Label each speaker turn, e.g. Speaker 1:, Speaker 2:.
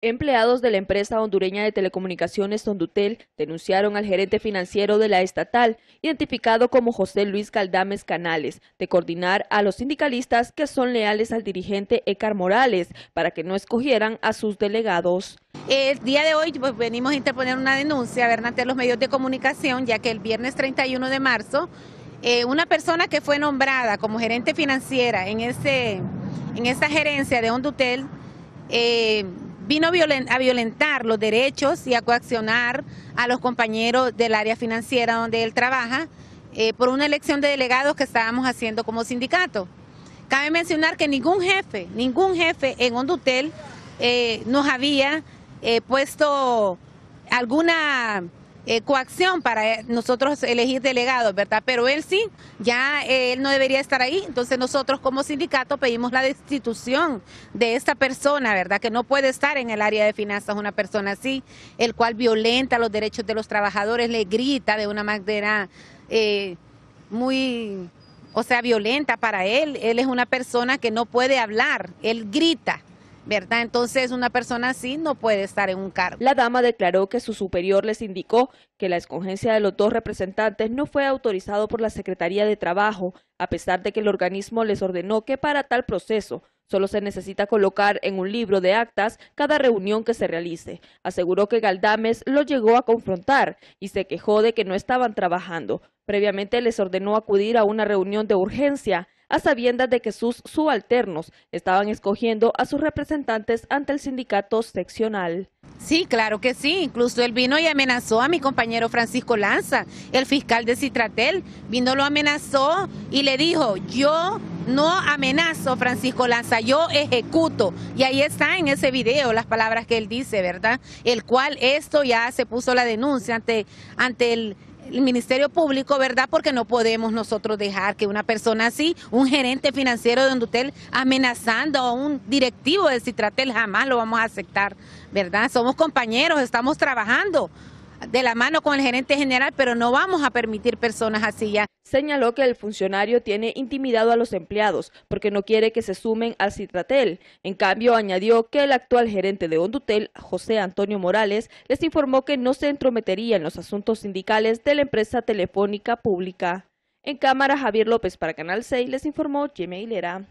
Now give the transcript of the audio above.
Speaker 1: Empleados de la empresa hondureña de telecomunicaciones Hondutel denunciaron al gerente financiero de la estatal, identificado como José Luis Caldames Canales, de coordinar a los sindicalistas que son leales al dirigente Ecar Morales para que no escogieran a sus delegados. El día de hoy pues, venimos a
Speaker 2: interponer una denuncia ¿verdad? ante los medios de comunicación, ya que el viernes 31 de marzo, eh, una persona que fue nombrada como gerente financiera en, ese, en esa gerencia de Hondutel, eh, vino a, violentar los derechos y a coaccionar a los compañeros del área financiera donde él trabaja eh, por una elección de delegados que estábamos haciendo como sindicato. Cabe mencionar que ningún jefe, ningún jefe en Hondutel eh, nos había eh, puesto alguna eh, coacción para eh, nosotros elegir delegados, ¿verdad? Pero él sí, ya eh, él no debería estar ahí. Entonces nosotros como sindicato pedimos la destitución de esta persona, ¿verdad? Que no puede estar en el área de finanzas una persona así, el cual violenta los derechos de los trabajadores, le grita de una manera muy, o sea, violenta para él. Él es una persona que no puede hablar, él
Speaker 1: grita. ¿verdad? Entonces una persona así no puede estar en un cargo. La dama declaró que su superior les indicó que la escogencia de los dos representantes no fue autorizado por la Secretaría de Trabajo, a pesar de que el organismo les ordenó que para tal proceso Solo se necesita colocar en un libro de actas cada reunión que se realice. Aseguró que Galdames lo llegó a confrontar y se quejó de que no estaban trabajando. Previamente les ordenó acudir a una reunión de urgencia a sabiendas de que sus subalternos estaban escogiendo a sus representantes ante el sindicato seccional. Sí, claro que sí. Incluso él
Speaker 2: vino y amenazó a mi compañero Francisco Lanza, el fiscal de Citratel. Vino, lo amenazó y le dijo, yo no amenazo, Francisco Lanza, yo ejecuto. Y ahí está en ese video las palabras que él dice, ¿verdad? El cual esto ya se puso la denuncia ante, ante el Ministerio Público, ¿verdad? Porque no podemos nosotros dejar que una persona así, un gerente financiero de Hondutel, amenazando a un directivo de Citratel, jamás lo vamos a aceptar, ¿verdad? Somos compañeros, estamos trabajando
Speaker 1: de la mano con el gerente general, pero no vamos a permitir personas así ya. Señaló que el funcionario tiene intimidado a los empleados porque no quiere que se sumen al Citratel. En cambio, añadió que el actual gerente de Hondutel, José Antonio Morales, les informó que no se entrometería en los asuntos sindicales de la empresa telefónica pública. En cámara, Javier López para Canal 6 les informó Jimmy Hilera.